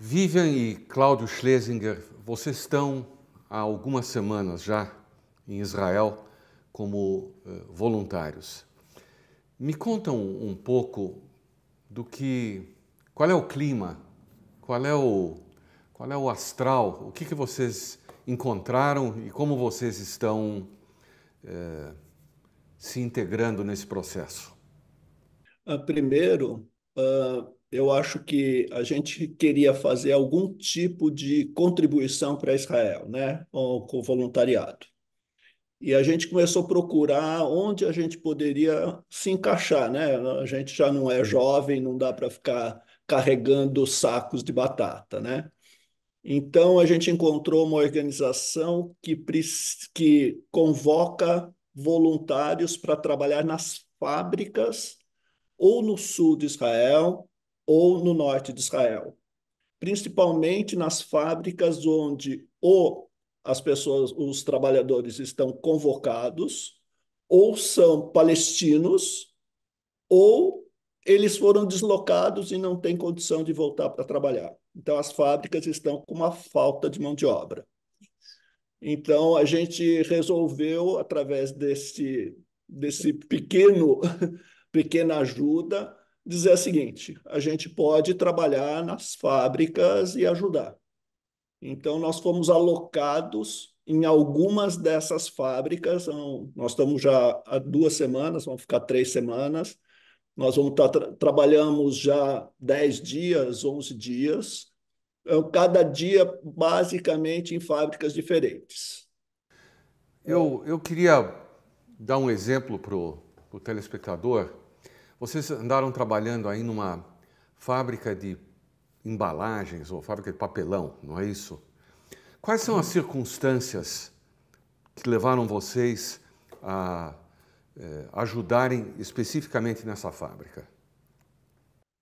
Vivian e Cláudio Schlesinger, vocês estão há algumas semanas já em Israel como eh, voluntários. Me contam um pouco do que, qual é o clima, qual é o, qual é o astral, o que, que vocês encontraram e como vocês estão eh, se integrando nesse processo. Ah, primeiro, ah, eu acho que a gente queria fazer algum tipo de contribuição para Israel, né, com, com voluntariado. E a gente começou a procurar onde a gente poderia se encaixar, né? A gente já não é jovem, não dá para ficar carregando sacos de batata, né? Então a gente encontrou uma organização que, que convoca voluntários para trabalhar nas fábricas ou no sul de Israel ou no norte de Israel, principalmente nas fábricas onde ou as pessoas, os trabalhadores estão convocados, ou são palestinos, ou eles foram deslocados e não têm condição de voltar para trabalhar. Então as fábricas estão com uma falta de mão de obra. Então a gente resolveu através desse desse pequeno pequena ajuda dizer o seguinte: a gente pode trabalhar nas fábricas e ajudar. Então, nós fomos alocados em algumas dessas fábricas. Nós estamos já há duas semanas, vamos ficar três semanas. Nós vamos estar, tá tra trabalhamos já 10 dias, 11 dias, é, cada dia basicamente em fábricas diferentes. Eu, eu queria dar um exemplo para o telespectador vocês andaram trabalhando aí numa fábrica de embalagens ou fábrica de papelão, não é isso? Quais são as uhum. circunstâncias que levaram vocês a eh, ajudarem especificamente nessa fábrica?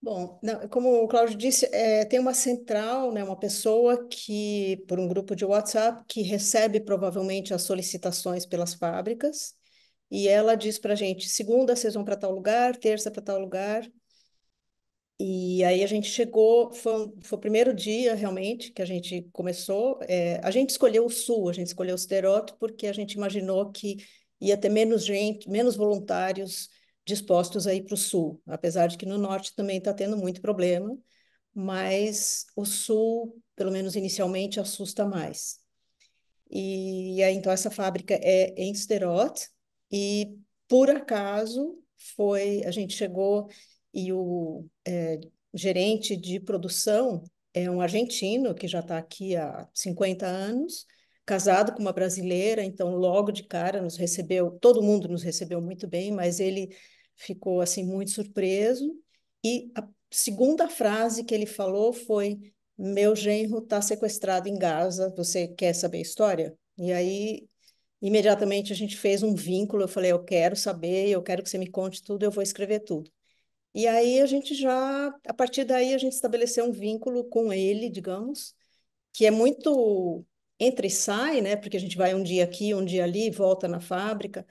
Bom, como o Cláudio disse, é, tem uma central, né, uma pessoa que, por um grupo de WhatsApp, que recebe provavelmente as solicitações pelas fábricas e ela diz para a gente: segunda vocês vão para tal lugar, terça para tal lugar. E aí a gente chegou, foi, foi o primeiro dia realmente que a gente começou. É, a gente escolheu o sul, a gente escolheu o Sideroto, porque a gente imaginou que ia ter menos gente, menos voluntários dispostos aí para o sul, apesar de que no norte também está tendo muito problema, mas o sul, pelo menos inicialmente, assusta mais. E, e aí, então, essa fábrica é em Sderot, e por acaso foi, a gente chegou e o é, gerente de produção é um argentino que já está aqui há 50 anos, casado com uma brasileira, então logo de cara nos recebeu, todo mundo nos recebeu muito bem, mas ele ficou assim muito surpreso e a segunda frase que ele falou foi: "Meu genro está sequestrado em Gaza, você quer saber a história?" E aí imediatamente a gente fez um vínculo. Eu falei, eu quero saber, eu quero que você me conte tudo, eu vou escrever tudo. E aí a gente já, a partir daí, a gente estabeleceu um vínculo com ele, digamos, que é muito entre e sai, né? Porque a gente vai um dia aqui, um dia ali, volta na fábrica.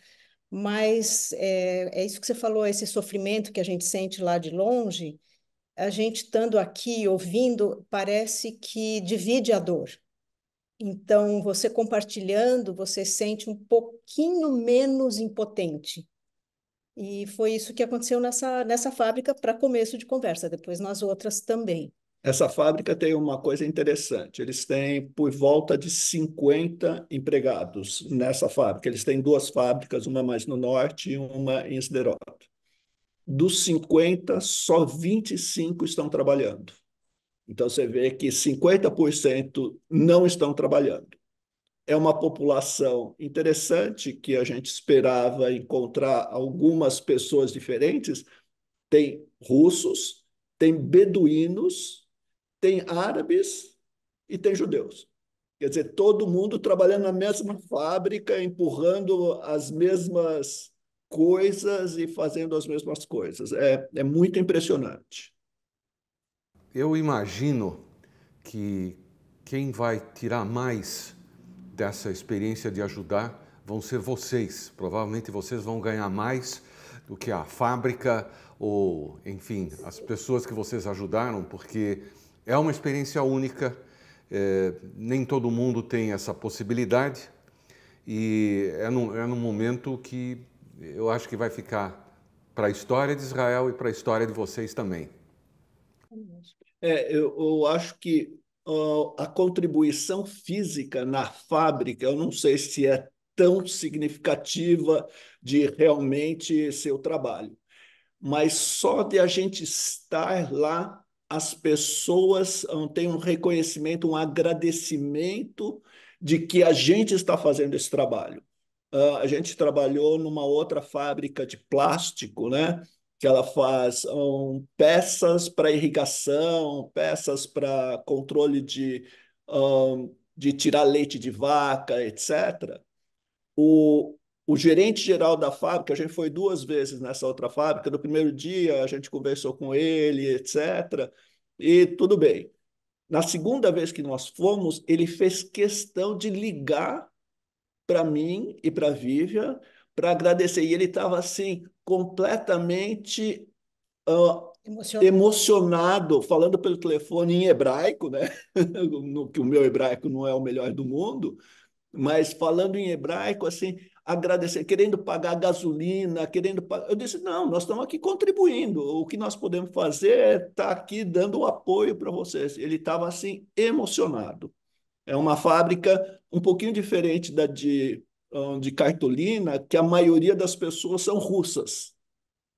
Mas é, é isso que você falou, esse sofrimento que a gente sente lá de longe, a gente estando aqui ouvindo, parece que divide a dor. Então, você compartilhando, você sente um pouquinho menos impotente. E foi isso que aconteceu nessa, nessa fábrica para começo de conversa, depois nas outras também. Essa fábrica tem uma coisa interessante: eles têm por volta de 50 empregados nessa fábrica. Eles têm duas fábricas, uma mais no norte e uma em Sderot. Dos 50, só 25 estão trabalhando. Então, você vê que 50% não estão trabalhando. É uma população interessante que a gente esperava encontrar algumas pessoas diferentes. Tem russos, tem beduínos, tem árabes e tem judeus. Quer dizer, todo mundo trabalhando na mesma fábrica, empurrando as mesmas coisas e fazendo as mesmas coisas. É, é muito impressionante eu imagino que quem vai tirar mais dessa experiência de ajudar vão ser vocês. Provavelmente vocês vão ganhar mais do que a fábrica ou, enfim, as pessoas que vocês ajudaram, porque é uma experiência única. É, nem todo mundo tem essa possibilidade e é num, é num momento que eu acho que vai ficar para a história de Israel e para a história de vocês também. É, eu, eu acho que uh, a contribuição física na fábrica, eu não sei se é tão significativa de realmente seu trabalho. Mas só de a gente estar lá, as pessoas têm um reconhecimento, um agradecimento de que a gente está fazendo esse trabalho. Uh, a gente trabalhou numa outra fábrica de plástico, né? que ela faz um, peças para irrigação, peças para controle de, um, de tirar leite de vaca, etc. O, o gerente geral da fábrica, a gente foi duas vezes nessa outra fábrica, no primeiro dia a gente conversou com ele, etc. E tudo bem. Na segunda vez que nós fomos, ele fez questão de ligar para mim e para a Vivian para agradecer. E ele estava assim, completamente uh, emocionado. emocionado. falando pelo telefone em hebraico, né? no, que o meu hebraico não é o melhor do mundo, mas falando em hebraico, assim, agradecer querendo pagar gasolina, querendo pagar. Eu disse: não, nós estamos aqui contribuindo. O que nós podemos fazer é estar tá aqui dando o apoio para vocês. Ele estava assim, emocionado. É uma fábrica um pouquinho diferente da de de cartolina que a maioria das pessoas são russas,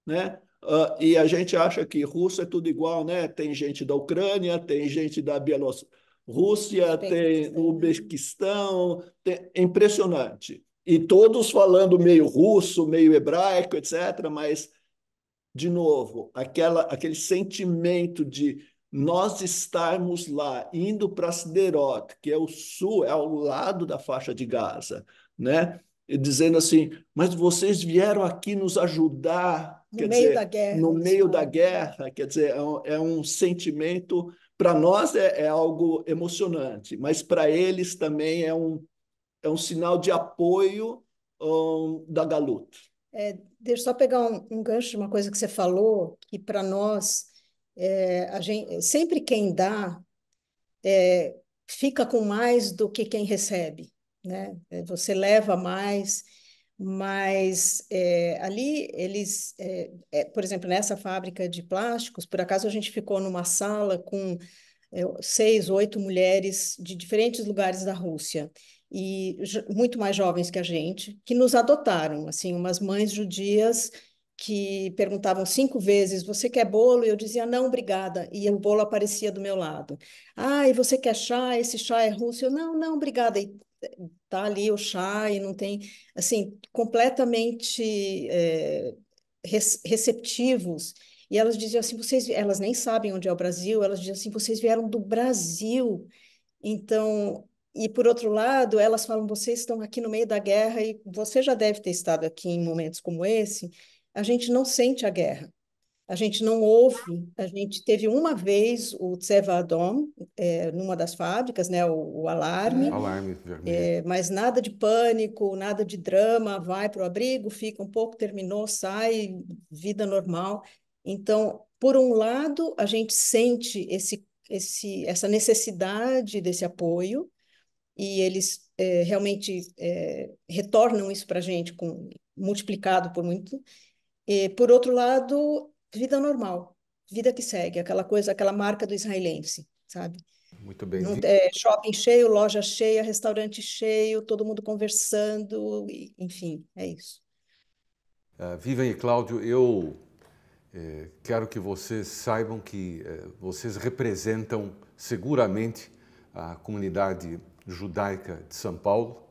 né? Uh, e a gente acha que russo é tudo igual, né? Tem gente da Ucrânia, tem gente da Bielorrússia, tem o Uzbequistão, tem... é impressionante. E todos falando meio russo, meio hebraico, etc. Mas, de novo, aquela, aquele sentimento de nós estarmos lá, indo para Siderot, que é o sul, é ao lado da faixa de Gaza, né? E dizendo assim, mas vocês vieram aqui nos ajudar. No quer meio dizer, da guerra. No meio da guerra, quer dizer, é um, é um sentimento, para nós é, é algo emocionante, mas para eles também é um, é um sinal de apoio um, da Galuta. É, deixa eu só pegar um, um, gancho de uma coisa que você falou, que para nós, é, a gente, sempre quem dá é, fica com mais do que quem recebe né? É, você leva mais, mas é, ali eles, é, é, por exemplo, nessa fábrica de plásticos, por acaso a gente ficou numa sala com é, seis, oito mulheres de diferentes lugares da Rússia e muito mais jovens que a gente, que nos adotaram, assim, umas mães judias que perguntavam cinco vezes: Você quer bolo? E eu dizia: Não, obrigada. E o bolo aparecia do meu lado. Ah, e você quer chá? Esse chá é russo? Eu, não, não, obrigada. E tá ali o chá e não tem, assim, completamente é, receptivos. E elas diziam assim, vocês, elas nem sabem onde é o Brasil, elas diziam assim, vocês vieram do Brasil. Então, e por outro lado, elas falam, vocês estão aqui no meio da guerra e você já deve ter estado aqui em momentos como esse. A gente não sente a guerra a gente não ouve. A gente teve uma vez o Tseva Adom, é, numa das fábricas, né, o, o alarme. É. Alarme é, mas nada de pânico, nada de drama, vai para o abrigo, fica um pouco, terminou, sai, vida normal. Então, por um lado, a gente sente esse, esse, essa necessidade desse apoio, e eles é, realmente é, retornam isso para a gente com, multiplicado por muito. E, por outro lado, vida normal, vida que segue, aquela coisa, aquela marca do israelense, sabe? Muito bem. é, shopping cheio, loja cheia, restaurante cheio, todo mundo conversando, e, enfim, é isso. Uh, ah, Vivian e Cláudio, eu é, quero que vocês saibam que é, vocês representam seguramente a comunidade judaica de São Paulo.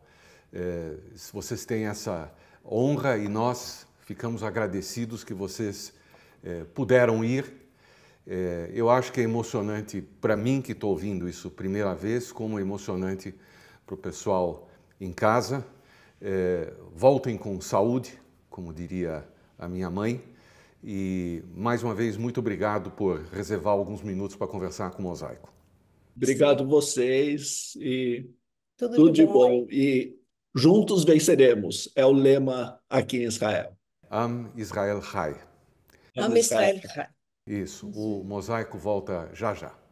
É, vocês têm essa honra e nós ficamos agradecidos que vocês eh, puderam ir. Eh, eu acho que é emocionante para mim que estou ouvindo isso primeira vez, como é emocionante para o pessoal em casa. Eh, voltem com saúde, como diria a minha mãe. E mais uma vez, muito obrigado por reservar alguns minutos para conversar com o Mosaico. Obrigado vocês e tudo, tudo de bom. bom. E juntos venceremos é o lema aqui em Israel. Am Israel Hai. Amistad. Isso, o mosaico volta já já.